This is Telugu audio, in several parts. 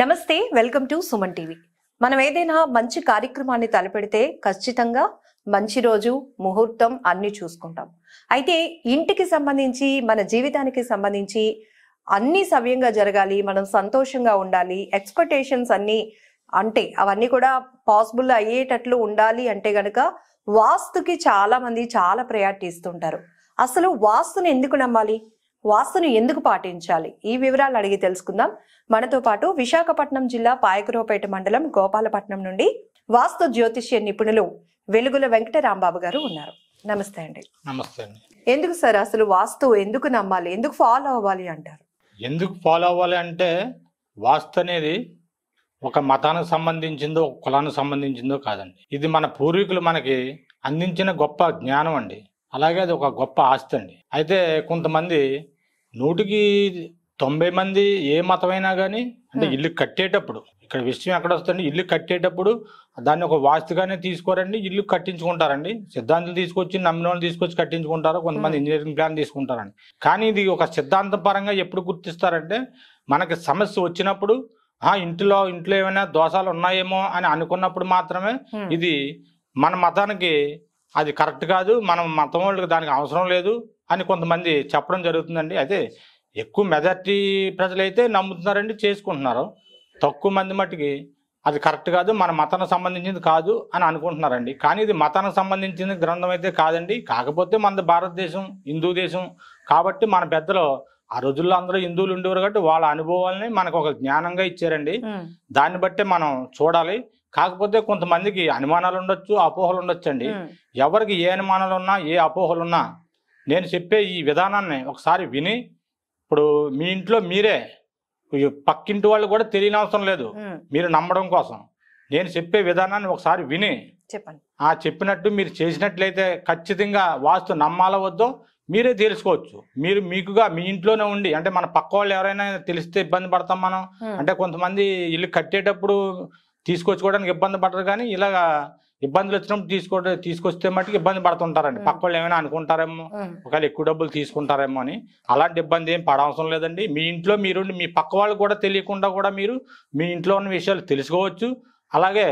నమస్తే వెల్కమ్ టు సుమన్ టీవీ మనం ఏదైనా మంచి కార్యక్రమాన్ని తలపెడితే ఖచ్చితంగా మంచి రోజు ముహూర్తం అన్ని చూసుకుంటాం అయితే ఇంటికి సంబంధించి మన జీవితానికి సంబంధించి అన్నీ సవ్యంగా జరగాలి మనం సంతోషంగా ఉండాలి ఎక్స్పెక్టేషన్స్ అన్నీ అంటే అవన్నీ కూడా పాసిబుల్ అయ్యేటట్లు ఉండాలి అంటే గనక వాస్తుకి చాలా మంది చాలా ప్రయారిటీ ఇస్తుంటారు అసలు వాస్తుని ఎందుకు నమ్మాలి వాస్తును ఎందుకు పాటించాలి ఈ వివరాలు అడిగి తెలుసుకుందాం మనతో పాటు విశాఖపట్నం జిల్లా పాయకరావుపేట మండలం గోపాలపట్నం నుండి వాస్తు జ్యోతిష్య నిపుణులు వెలుగుల వెంకటరాంబాబు గారు ఉన్నారు నమస్తే అండి నమస్తే అండి ఎందుకు సార్ అసలు వాస్తు ఎందుకు నమ్మాలి ఎందుకు ఫాలో అవ్వాలి అంటారు ఎందుకు ఫాలో అవ్వాలి అంటే వాస్తు అనేది ఒక మతానికి సంబంధించిందో ఒక కులానికి సంబంధించిందో కాదండి ఇది మన పూర్వీకులు మనకి అందించిన గొప్ప జ్ఞానం అండి అలాగే అది ఒక గొప్ప ఆస్తి అండి అయితే కొంతమంది నూటికి తొంభై మంది ఏ మతమైనా కానీ అంటే ఇల్లు కట్టేటప్పుడు ఇక్కడ విషయం ఎక్కడ వస్తుంది ఇల్లు కట్టేటప్పుడు దాన్ని ఒక వాస్తుగానే తీసుకోరండి ఇల్లు కట్టించుకుంటారండి సిద్ధాంతం తీసుకొచ్చి నమ్మిన తీసుకొచ్చి కట్టించుకుంటారు కొంతమంది ఇంజనీరింగ్ ప్లాన్ తీసుకుంటారండి కానీ ఇది ఒక సిద్ధాంత పరంగా ఎప్పుడు గుర్తిస్తారంటే మనకి సమస్య వచ్చినప్పుడు ఆ ఇంటిలో ఇంట్లో ఏమైనా దోషాలు ఉన్నాయేమో అని అనుకున్నప్పుడు మాత్రమే ఇది మన మతానికి అది కరెక్ట్ కాదు మన మతం వాళ్ళకి దానికి అవసరం లేదు అని కొంతమంది చెప్పడం జరుగుతుందండి అయితే ఎక్కువ మెజార్టీ ప్రజలైతే నమ్ముతున్నారండి చేసుకుంటున్నారు తక్కువ మంది మట్టుకి అది కరెక్ట్ కాదు మన మతానికి సంబంధించింది కాదు అని అనుకుంటున్నారండి కానీ ఇది మతానికి సంబంధించిన గ్రంథం అయితే కాదండి కాకపోతే మన భారతదేశం హిందూ దేశం కాబట్టి మన పెద్దలు ఆ రోజుల్లో అందరూ హిందువులు ఉండేవారు కాబట్టి వాళ్ళ అనుభవాలని మనకు ఒక జ్ఞానంగా ఇచ్చారండి దాన్ని బట్టే మనం చూడాలి కాకపోతే కొంతమందికి అనుమానాలు ఉండొచ్చు అపోహలు ఉండొచ్చండి ఎవరికి ఏ అనుమానాలు ఉన్నా ఏ అపోహలు ఉన్నా నేను చెప్పే ఈ విధానాన్ని ఒకసారి విని ఇప్పుడు మీ ఇంట్లో మీరే పక్కింటి వాళ్ళు కూడా తెలియని అవసరం లేదు మీరు నమ్మడం కోసం నేను చెప్పే విధానాన్ని ఒకసారి విని చెప్పండి ఆ చెప్పినట్టు మీరు చేసినట్లయితే ఖచ్చితంగా వాస్తు నమ్మాల వద్దు మీరే తెలుసుకోవచ్చు మీరు మీకుగా మీ ఇంట్లోనే ఉండి అంటే మన పక్క వాళ్ళు ఎవరైనా తెలిస్తే ఇబ్బంది పడతాం మనం అంటే కొంతమంది ఇల్లు కట్టేటప్పుడు తీసుకొచ్చుకోవడానికి ఇబ్బంది పడరు కానీ ఇలాగా ఇబ్బందులు వచ్చినప్పుడు తీసుకో తీసుకొస్తే మటుకు ఇబ్బంది పడుతుంటారండి పక్క వాళ్ళు ఏమైనా అనుకుంటారేమో ఒకవేళ ఎక్కువ డబ్బులు తీసుకుంటారేమో అని అలాంటి ఇబ్బంది ఏం పడవసరం లేదండి మీ ఇంట్లో మీరు మీ పక్క వాళ్ళు కూడా తెలియకుండా కూడా మీరు మీ ఇంట్లో ఉన్న విషయాలు తెలుసుకోవచ్చు అలాగే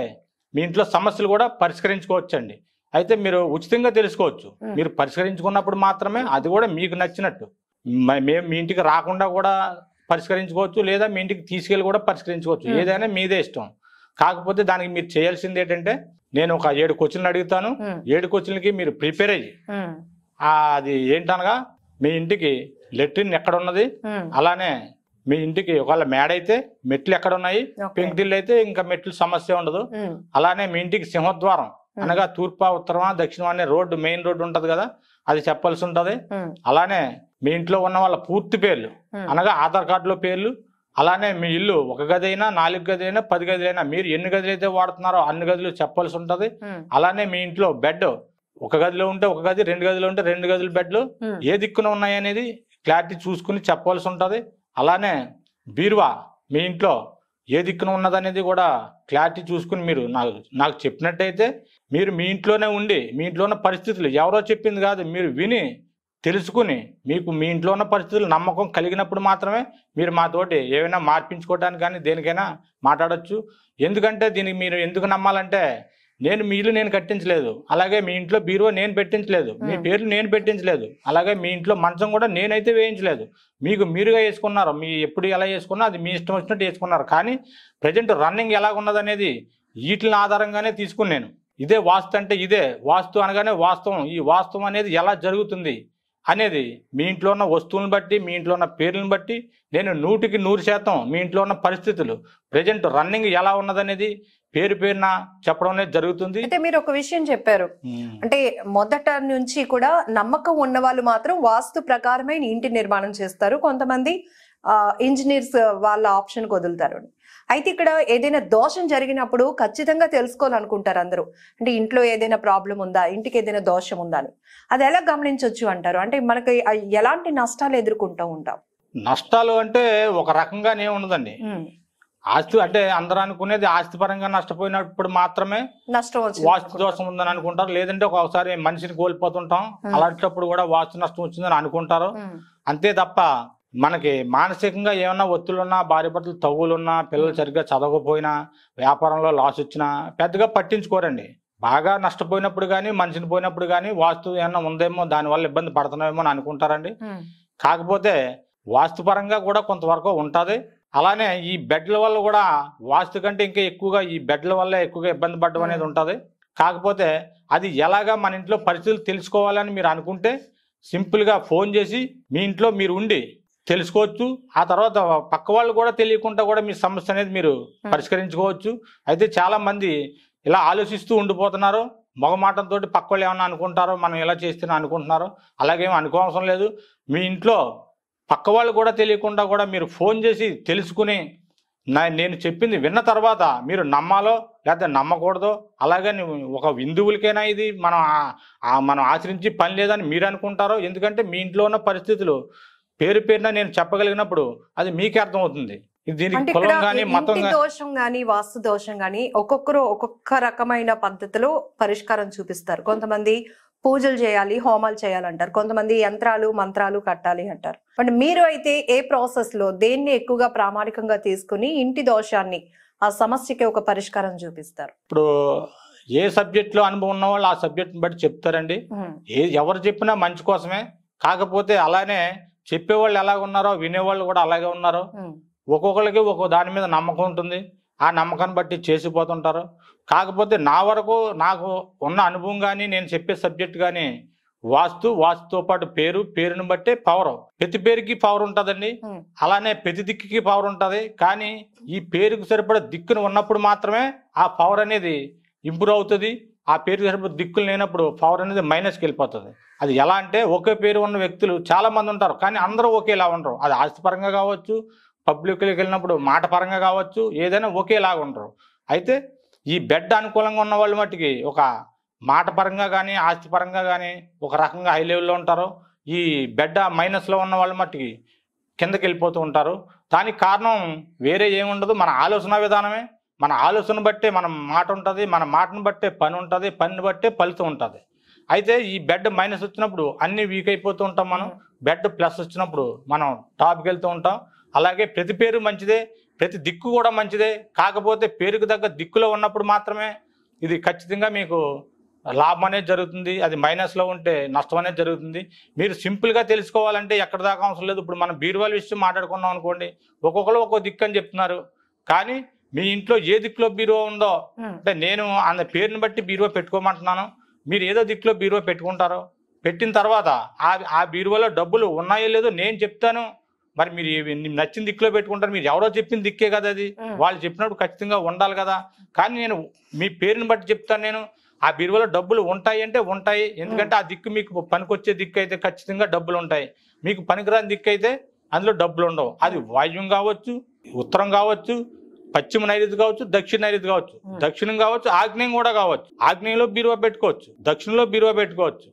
మీ ఇంట్లో సమస్యలు కూడా పరిష్కరించుకోవచ్చు అండి అయితే మీరు ఉచితంగా తెలుసుకోవచ్చు మీరు పరిష్కరించుకున్నప్పుడు మాత్రమే అది కూడా మీకు నచ్చినట్టు మేము మీ ఇంటికి రాకుండా కూడా పరిష్కరించుకోవచ్చు లేదా మీ ఇంటికి తీసుకెళ్ళి కూడా పరిష్కరించుకోవచ్చు ఏదైనా మీదే ఇష్టం కాకపోతే దానికి మీరు చేయాల్సింది ఏంటంటే నేను ఒక ఏడు క్వశ్చన్లు అడుగుతాను ఏడు క్వశ్చన్లకి మీరు ప్రిపేర్ అయ్యి అది ఏంటనగా మీ ఇంటికి లెట్రిన్ ఎక్కడ ఉన్నది అలానే మీ ఇంటికి ఒకవేళ మేడ అయితే మెట్లు ఎక్కడ ఉన్నాయి దిల్లు అయితే ఇంకా మెట్లు సమస్య ఉండదు అలానే మీ ఇంటికి సింహద్వారం అనగా తూర్పా ఉత్తరమా దక్షిణమా అనే రోడ్డు మెయిన్ రోడ్డు ఉంటది కదా అది చెప్పాల్సి ఉంటది అలానే మీ ఇంట్లో ఉన్న వాళ్ళ పూర్తి పేర్లు అనగా ఆధార్ కార్డులో పేర్లు అలానే మీ ఇల్లు ఒక గదైనా నాలుగు గదిలైనా పది గదులైనా మీరు ఎన్ని గదులు అయితే వాడుతున్నారో అన్ని గదులు చెప్పాల్సి ఉంటుంది అలానే మీ ఇంట్లో బెడ్ ఒక గదిలో ఉంటే ఒక గది రెండు గదిలో ఉంటే రెండు గదులు బెడ్లు ఏ దిక్కున ఉన్నాయి అనేది క్లారిటీ చూసుకుని చెప్పాల్సి ఉంటుంది అలానే బీరువా మీ ఇంట్లో ఏ దిక్కున ఉన్నదనేది కూడా క్లారిటీ చూసుకుని మీరు నాకు నాకు చెప్పినట్టయితే మీరు మీ ఇంట్లోనే ఉండి మీ ఇంట్లో ఉన్న పరిస్థితులు ఎవరో చెప్పింది కాదు మీరు విని తెలుసుకుని మీకు మీ ఇంట్లో ఉన్న పరిస్థితులు నమ్మకం కలిగినప్పుడు మాత్రమే మీరు మాతోటి ఏమైనా మార్పించుకోవడానికి కానీ దేనికైనా మాట్లాడచ్చు ఎందుకంటే దీనికి మీరు ఎందుకు నమ్మాలంటే నేను మీ ఇల్లు నేను కట్టించలేదు అలాగే మీ ఇంట్లో బీరువా నేను పెట్టించలేదు మీ hmm. పేర్లు నేను పెట్టించలేదు అలాగే మీ ఇంట్లో మంచం కూడా నేనైతే వేయించలేదు మీకు మీరుగా వేసుకున్నారు మీ ఎప్పుడు ఎలా వేసుకున్నా అది మీ ఇష్టం వచ్చినట్టు వేసుకున్నారు కానీ ప్రజెంట్ రన్నింగ్ ఎలా అనేది వీటిని ఆధారంగానే తీసుకుని నేను ఇదే వాస్తు అంటే ఇదే వాస్తు అనగానే వాస్తవం ఈ వాస్తవం అనేది ఎలా జరుగుతుంది అనేది మీ ఇంట్లో ఉన్న వస్తువులను బట్టి మీ ఇంట్లో ఉన్న పేర్లను బట్టి నేను నూటికి నూరు శాతం మీ ఇంట్లో ఉన్న పరిస్థితులు ప్రజెంట్ రన్నింగ్ ఎలా ఉన్నదనేది పేరు పేరున చెప్పడం అనేది జరుగుతుంది అయితే మీరు ఒక విషయం చెప్పారు అంటే మొదట నుంచి కూడా నమ్మకం ఉన్న వాళ్ళు మాత్రం వాస్తు ప్రకారమైన ఇంటి నిర్మాణం చేస్తారు కొంతమంది ఇంజనీర్స్ వాళ్ళ ఆప్షన్కి వదులుతారు అయితే ఇక్కడ ఏదైనా దోషం జరిగినప్పుడు ఖచ్చితంగా తెలుసుకోవాలనుకుంటారు అందరూ అంటే ఇంట్లో ఏదైనా ప్రాబ్లం ఉందా ఇంటికి ఏదైనా దోషం ఉందా అని అది ఎలా గమనించవచ్చు అంటారు అంటే మనకి ఎలాంటి నష్టాలు ఎదుర్కొంటూ ఉంటాం నష్టాలు అంటే ఒక రకంగానే ఉండదండి ఆస్తి అంటే అందరూ అనుకునేది ఆస్తి పరంగా నష్టపోయినప్పుడు మాత్రమే నష్టం వాస్తు దోషం ఉందని అనుకుంటారు లేదంటే ఒకసారి మనిషిని కోల్పోతుంటాం అలాంటప్పుడు కూడా వాస్తు నష్టం వచ్చిందని అనుకుంటారు అంతే తప్ప మనకి మానసికంగా ఏమన్నా ఒత్తులున్నా భార్య భర్తలు తవ్వులున్నా పిల్లలు సరిగ్గా చదవకపోయినా వ్యాపారంలో లాస్ వచ్చినా పెద్దగా పట్టించుకోరండి బాగా నష్టపోయినప్పుడు కానీ మనిషిని పోయినప్పుడు కానీ వాస్తు ఏమన్నా ఉందేమో దానివల్ల ఇబ్బంది పడుతున్నామేమో అని అనుకుంటారండి కాకపోతే వాస్తుపరంగా కూడా కొంతవరకు ఉంటుంది అలానే ఈ బెడ్ల వల్ల కూడా వాస్తు కంటే ఇంకా ఎక్కువగా ఈ బెడ్ల వల్ల ఎక్కువగా ఇబ్బంది పడడం అనేది ఉంటుంది కాకపోతే అది ఎలాగా మన ఇంట్లో పరిస్థితులు తెలుసుకోవాలని మీరు అనుకుంటే సింపుల్గా ఫోన్ చేసి మీ ఇంట్లో మీరు ఉండి తెలుసుకోవచ్చు ఆ తర్వాత పక్క వాళ్ళు కూడా తెలియకుండా కూడా మీ సమస్య అనేది మీరు పరిష్కరించుకోవచ్చు అయితే చాలా మంది ఇలా ఆలోచిస్తూ ఉండిపోతున్నారు మగమాటంతో పక్క వాళ్ళు ఏమన్నా అనుకుంటారో మనం ఇలా చేస్తున్నా అనుకుంటున్నారో అలాగేమీ అనుకోవసం లేదు మీ ఇంట్లో పక్క వాళ్ళు కూడా తెలియకుండా కూడా మీరు ఫోన్ చేసి తెలుసుకుని నా నేను చెప్పింది విన్న తర్వాత మీరు నమ్మాలో లేకపోతే నమ్మకూడదో అలాగే ఒక హిందువులకైనా ఇది మనం మనం ఆచరించి పని లేదని మీరు అనుకుంటారో ఎందుకంటే మీ ఇంట్లో ఉన్న పరిస్థితులు పేరు పేరున నేను చెప్పగలిగినప్పుడు అది మీకే అర్థమవుతుంది దీనికి దోషం కానీ వాస్తు దోషం కానీ ఒక్కొక్కరు ఒక్కొక్క రకమైన పద్ధతిలో పరిష్కారం చూపిస్తారు కొంతమంది పూజలు చేయాలి హోమాలు చేయాలంటారు కొంతమంది యంత్రాలు మంత్రాలు కట్టాలి అంటారు అంటే మీరు అయితే ఏ ప్రాసెస్ లో దేన్ని ఎక్కువగా ప్రామాణికంగా తీసుకుని ఇంటి దోషాన్ని ఆ సమస్యకి ఒక పరిష్కారం చూపిస్తారు ఇప్పుడు ఏ సబ్జెక్ట్ లో అనుభవం ఉన్న వాళ్ళు ఆ సబ్జెక్ట్ బట్టి చెప్తారండి ఎవరు చెప్పినా మంచి కోసమే కాకపోతే అలానే చెప్పేవాళ్ళు ఎలాగ ఉన్నారో వినేవాళ్ళు కూడా అలాగే ఉన్నారు ఒక్కొక్కరికి ఒక్కో దాని మీద నమ్మకం ఉంటుంది ఆ నమ్మకాన్ని బట్టి చేసిపోతుంటారు కాకపోతే నా వరకు నాకు ఉన్న అనుభవం కానీ నేను చెప్పే సబ్జెక్ట్ కానీ వాస్తు వాస్తుతో పాటు పేరు పేరుని బట్టే పవర్ ప్రతి పేరుకి పవర్ ఉంటుందండి అలానే ప్రతి దిక్కుకి పవర్ ఉంటుంది కానీ ఈ పేరుకు సరిపడే దిక్కును ఉన్నప్పుడు మాత్రమే ఆ పవర్ అనేది ఇంప్రూవ్ అవుతుంది ఆ పేరు చేసినప్పుడు దిక్కులు లేనప్పుడు పవర్ అనేది మైనస్కి వెళ్ళిపోతుంది అది ఎలా అంటే ఒకే పేరు ఉన్న వ్యక్తులు చాలామంది ఉంటారు కానీ అందరూ ఒకేలా ఉండరు అది ఆస్తిపరంగా కావచ్చు పబ్లిక్లోకి వెళ్ళినప్పుడు మాట పరంగా కావచ్చు ఏదైనా ఒకేలాగా ఉండరు అయితే ఈ బెడ్ అనుకూలంగా ఉన్న వాళ్ళు మట్టికి ఒక మాట పరంగా కానీ ఆస్తిపరంగా కానీ ఒక రకంగా హై లెవెల్లో ఉంటారు ఈ బెడ్ మైనస్లో ఉన్న వాళ్ళు మట్టికి కిందకి వెళ్ళిపోతూ ఉంటారు దానికి కారణం వేరే ఏముండదు మన ఆలోచన విధానమే మన ఆలోచన బట్టే మన మాట ఉంటుంది మన మాటను బట్టే పని ఉంటుంది పనిని బట్టే ఫలితం ఉంటుంది అయితే ఈ బెడ్ మైనస్ వచ్చినప్పుడు అన్నీ వీక్ అయిపోతూ ఉంటాం మనం బెడ్ ప్లస్ వచ్చినప్పుడు మనం టాప్కి వెళ్తూ ఉంటాం అలాగే ప్రతి పేరు మంచిదే ప్రతి దిక్కు కూడా మంచిదే కాకపోతే పేరుకు తగ్గ దిక్కులో ఉన్నప్పుడు మాత్రమే ఇది ఖచ్చితంగా మీకు లాభం అనేది జరుగుతుంది అది మైనస్లో ఉంటే నష్టం అనేది జరుగుతుంది మీరు సింపుల్గా తెలుసుకోవాలంటే ఎక్కడ దాకా అవసరం లేదు ఇప్పుడు మనం బీరువాల విషయం మాట్లాడుకున్నాం అనుకోండి ఒక్కొక్కరు ఒక్కో దిక్కు అని చెప్తున్నారు కానీ మీ ఇంట్లో ఏ దిక్కులో బీరువా ఉందో అంటే నేను ఆయన పేరుని బట్టి బీరువా పెట్టుకోమంటున్నాను మీరు ఏదో దిక్కులో బీరువా పెట్టుకుంటారు పెట్టిన తర్వాత ఆ ఆ బీరువాలో డబ్బులు ఉన్నాయో లేదో నేను చెప్తాను మరి మీరు నచ్చిన దిక్కులో పెట్టుకుంటారు మీరు ఎవరో చెప్పిన దిక్కే కదా అది వాళ్ళు చెప్పినప్పుడు ఖచ్చితంగా ఉండాలి కదా కానీ నేను మీ పేరుని బట్టి చెప్తాను నేను ఆ బీరువాలో డబ్బులు ఉంటాయి అంటే ఉంటాయి ఎందుకంటే ఆ దిక్కు మీకు పనికొచ్చే దిక్కు అయితే ఖచ్చితంగా డబ్బులు ఉంటాయి మీకు పనికిరాని దిక్కు అయితే అందులో డబ్బులు ఉండవు అది వాయువం కావచ్చు ఉత్తరం కావచ్చు పశ్చిమ నైరుతి కావచ్చు దక్షిణ నైరుతి కావచ్చు దక్షిణం కావచ్చు ఆగ్నేయం కూడా కావచ్చు ఆగ్నేయంలో బిరువ పెట్టుకోవచ్చు దక్షిణంలో బిరువ పెట్టుకోవచ్చు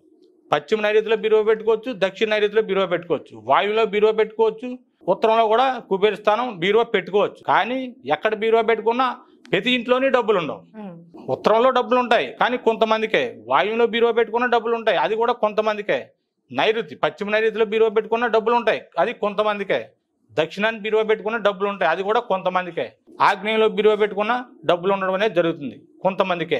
పశ్చిమ నైరుతిలో బిరువ పెట్టుకోవచ్చు దక్షిణ నైరుతిలో బిరువ పెట్టుకోవచ్చు వాయువులో బిరువ పెట్టుకోవచ్చు ఉత్తరంలో కూడా కుబేర స్థానం బీరువా పెట్టుకోవచ్చు కానీ ఎక్కడ బీరువా పెట్టుకున్నా ప్రతి ఇంట్లోనే డబ్బులు ఉండవు ఉత్తరంలో డబ్బులు ఉంటాయి కానీ కొంతమందికే వాయువులో బీరువ పెట్టుకున్న డబ్బులు ఉంటాయి అది కూడా కొంతమందికే నైరుతి పశ్చిమ నైరుతిలో బీరువ పెట్టుకున్న డబ్బులు ఉంటాయి అది కొంతమందికే దక్షిణాన్ని బీరువ పెట్టుకున్న డబ్బులు ఉంటాయి అది కూడా కొంతమందికే ఆగ్నేయంలో బిరువ పెట్టుకున్న డబ్బులు ఉండడం అనేది జరుగుతుంది కొంతమందికే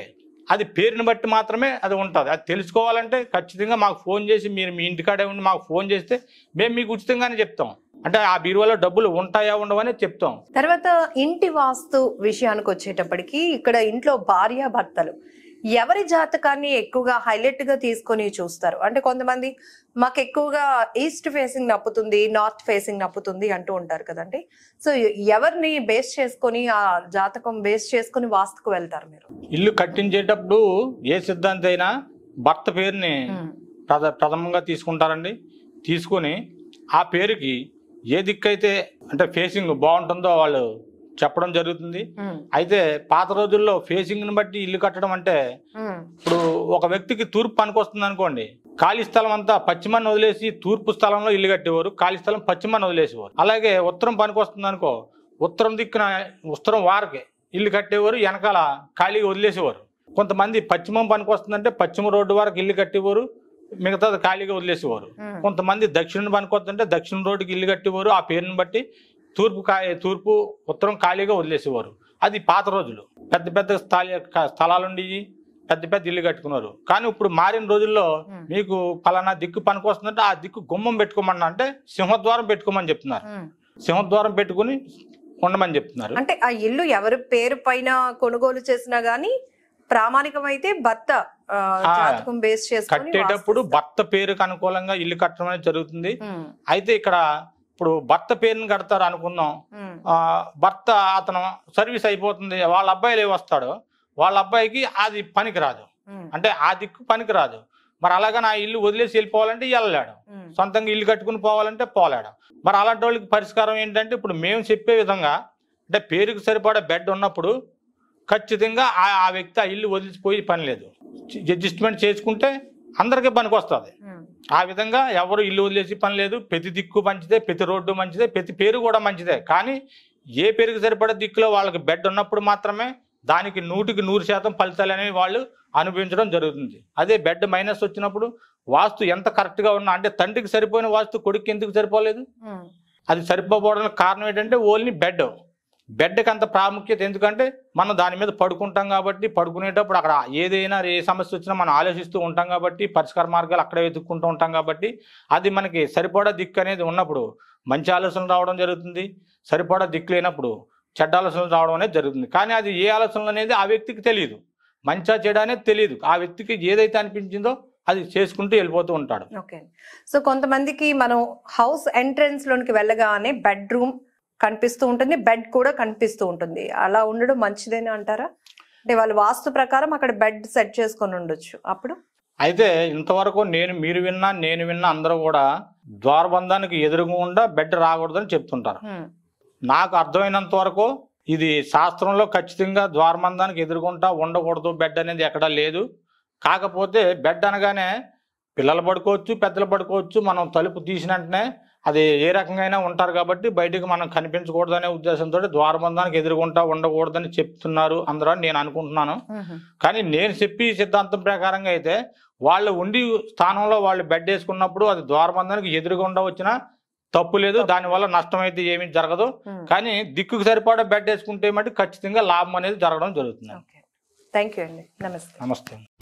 అది పేరుని బట్టి మాత్రమే అది ఉంటుంది అది తెలుసుకోవాలంటే ఖచ్చితంగా మాకు ఫోన్ చేసి మీరు మీ ఇంటికాడే ఉండి మాకు ఫోన్ చేస్తే మేము మీకు ఉచితంగానే చెప్తాం అంటే ఆ బీరువాలో డబ్బులు ఉంటాయా ఉండవని చెప్తాం తర్వాత ఇంటి వాస్తు విషయానికి వచ్చేటప్పటికి ఇక్కడ ఇంట్లో భార్యాభర్తలు ఎవరి జాతకాన్ని ఎక్కువగా హైలైట్ గా తీసుకొని చూస్తారు అంటే కొంతమంది మాకు ఎక్కువగా ఈస్ట్ ఫేసింగ్ నప్పుతుంది నార్త్ ఫేసింగ్ నప్పుతుంది అంటూ ఉంటారు కదండి సో ఎవరిని బేస్ చేసుకొని ఆ జాతకం బేస్ చేసుకొని వాస్తుకు వెళ్తారు మీరు ఇల్లు కట్టించేటప్పుడు ఏ సిద్ధాంతైనా అయినా భర్త పేరుని hmm. ప్రథ ప్రథమంగా తీసుకుంటారండి తీసుకుని ఆ పేరుకి ఏ దిక్కైతే అంటే ఫేసింగ్ బాగుంటుందో వాళ్ళు చెప్పడం జరుగుతుంది అయితే పాత రోజుల్లో ఫేసింగ్ ని బట్టి ఇల్లు కట్టడం అంటే ఇప్పుడు ఒక వ్యక్తికి తూర్పు పనికొస్తుంది అనుకోండి ఖాళీ స్థలం అంతా పశ్చిమాన్ని వదిలేసి తూర్పు స్థలంలో ఇల్లు కట్టేవారు ఖాళీ స్థలం పశ్చిమాన్ని వదిలేసేవారు అలాగే ఉత్తరం పనికొస్తుంది అనుకో ఉత్తరం దిక్కున ఉత్తరం వారికి ఇల్లు కట్టేవారు వెనకాల ఖాళీగా వదిలేసేవారు కొంతమంది పశ్చిమం పనికొస్తుందంటే పశ్చిమ రోడ్డు వరకు ఇల్లు కట్టేవారు మిగతాది ఖాళీగా వదిలేసేవారు కొంతమంది దక్షిణ పనికొస్తుంటే దక్షిణ రోడ్డుకి ఇల్లు కట్టేవారు ఆ పేరుని బట్టి తూర్పు తూర్పు ఉత్తరం ఖాళీగా వదిలేసేవారు అది పాత రోజులు పెద్ద పెద్ద స్థలాలుండి పెద్ద పెద్ద ఇల్లు కట్టుకున్నారు కానీ ఇప్పుడు మారిన రోజుల్లో మీకు ఫలానా దిక్కు పనికి వస్తుందంటే ఆ దిక్కు గుమ్మం పెట్టుకోమన్నా అంటే సింహద్వారం పెట్టుకోమని చెప్తున్నారు సింహద్వారం పెట్టుకుని ఉండమని చెప్తున్నారు అంటే ఆ ఇల్లు ఎవరి పేరు పైన కొనుగోలు చేసినా గానీ ప్రామాణికమైతే భర్త కట్టేటప్పుడు భర్త పేరుకు అనుకూలంగా ఇల్లు కట్టడం అనేది జరుగుతుంది అయితే ఇక్కడ ఇప్పుడు భర్త పేరుని కడతారు అనుకున్నాం భర్త అతను సర్వీస్ అయిపోతుంది వాళ్ళ అబ్బాయిలే వస్తాడు వాళ్ళ అబ్బాయికి అది పనికిరాదు అంటే ఆ దిక్కు పనికిరాదు మరి అలాగే నా ఇల్లు వదిలేసి వెళ్ళిపోవాలంటే వెళ్ళలేడు సొంతంగా ఇల్లు కట్టుకుని పోవాలంటే పోలేడు మరి అలాంటి వాళ్ళకి పరిష్కారం ఏంటంటే ఇప్పుడు మేము చెప్పే విధంగా అంటే పేరుకు సరిపడా బెడ్ ఉన్నప్పుడు ఖచ్చితంగా ఆ వ్యక్తి ఆ ఇల్లు వదిలిసిపోయి పని లేదు అడ్జస్ట్మెంట్ చేసుకుంటే అందరికీ పనికి వస్తుంది ఆ విధంగా ఎవరు ఇల్లు వదిలేసి పని లేదు ప్రతి దిక్కు మంచిదే ప్రతి రోడ్డు మంచిదే ప్రతి పేరు కూడా మంచిదే కానీ ఏ పేరుకి సరిపడే దిక్కులో వాళ్ళకి బెడ్ ఉన్నప్పుడు మాత్రమే దానికి నూటికి నూరు శాతం ఫలితాలు అనేవి వాళ్ళు అనుభవించడం జరుగుతుంది అదే బెడ్ మైనస్ వచ్చినప్పుడు వాస్తు ఎంత కరెక్ట్గా ఉన్నా అంటే తండ్రికి సరిపోయిన వాస్తు కొడుకు ఎందుకు సరిపోలేదు అది సరిపోవడానికి కారణం ఏంటంటే ఓన్లీ బెడ్ బెడ్కి అంత ప్రాముఖ్యత ఎందుకంటే మనం దాని మీద పడుకుంటాం కాబట్టి పడుకునేటప్పుడు అక్కడ ఏదైనా ఏ సమస్య వచ్చినా మనం ఆలోచిస్తూ ఉంటాం కాబట్టి పరిష్కార మార్గాలు అక్కడే వెతుక్కుంటూ ఉంటాం కాబట్టి అది మనకి సరిపడా దిక్కు అనేది ఉన్నప్పుడు మంచి ఆలోచనలు రావడం జరుగుతుంది సరిపడా దిక్కు లేనప్పుడు చెడ్డ ఆలోచనలు రావడం అనేది జరుగుతుంది కానీ అది ఏ ఆలోచనలు అనేది ఆ వ్యక్తికి తెలియదు మంచా చెడ అనేది తెలియదు ఆ వ్యక్తికి ఏదైతే అనిపించిందో అది చేసుకుంటూ వెళ్ళిపోతూ ఉంటాడు ఓకే సో కొంతమందికి మనం హౌస్ ఎంట్రన్స్ లోనికి వెళ్ళగానే బెడ్రూమ్ కనిపిస్తూ ఉంటుంది బెడ్ కూడా కనిపిస్తూ ఉంటుంది అలా ఉండడం మంచిదేనా అంటారా అంటే వాళ్ళు వాస్తు ప్రకారం అక్కడ బెడ్ సెట్ చేసుకొని ఉండొచ్చు అప్పుడు అయితే ఇంతవరకు నేను మీరు విన్నా నేను విన్నా అందరూ కూడా ద్వారబంధానికి ఎదురుకుండా బెడ్ రాకూడదని చెప్తుంటారు నాకు అర్థమైనంత వరకు ఇది శాస్త్రంలో ఖచ్చితంగా ద్వారబంధానికి ఎదురుకుంటా ఉండకూడదు బెడ్ అనేది ఎక్కడా లేదు కాకపోతే బెడ్ అనగానే పిల్లలు పడుకోవచ్చు పెద్దలు పడుకోవచ్చు మనం తలుపు తీసిన వెంటనే అది ఏ రకంగా ఉంటారు కాబట్టి బయటకు మనం కనిపించకూడదనే ఉద్దేశంతో ద్వారబంధానికి ఎదుర్కొంటా ఉండకూడదని చెప్తున్నారు అందరూ నేను అనుకుంటున్నాను కానీ నేను చెప్పి సిద్ధాంతం ప్రకారంగా అయితే వాళ్ళు ఉండి స్థానంలో వాళ్ళు బెడ్ వేసుకున్నప్పుడు అది ద్వారబంధానికి ఎదురుగా వచ్చినా తప్పు లేదు దానివల్ల నష్టం అయితే ఏమీ జరగదు కానీ దిక్కుకు సరిపడా బెడ్ వేసుకుంటే మటు ఖచ్చితంగా లాభం అనేది జరగడం జరుగుతుంది థ్యాంక్ యూ అండి నమస్తే నమస్తే